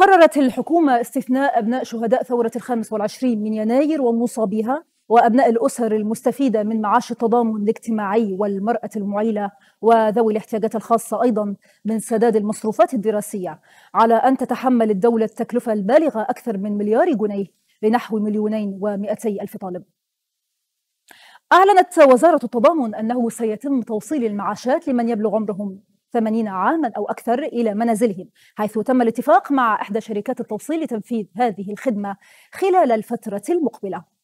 قررت الحكومة استثناء أبناء شهداء ثورة الخامس والعشرين من يناير ومصابيها وأبناء الأسر المستفيدة من معاش التضامن الاجتماعي والمرأة المعيلة وذوي الاحتياجات الخاصة أيضا من سداد المصروفات الدراسية على أن تتحمل الدولة التكلفة البالغة أكثر من مليار جنيه لنحو مليونين ومئتي ألف طالب أعلنت وزارة التضامن أنه سيتم توصيل المعاشات لمن يبلغ عمرهم 80 عاما أو أكثر إلى منازلهم حيث تم الاتفاق مع إحدى شركات التوصيل لتنفيذ هذه الخدمة خلال الفترة المقبلة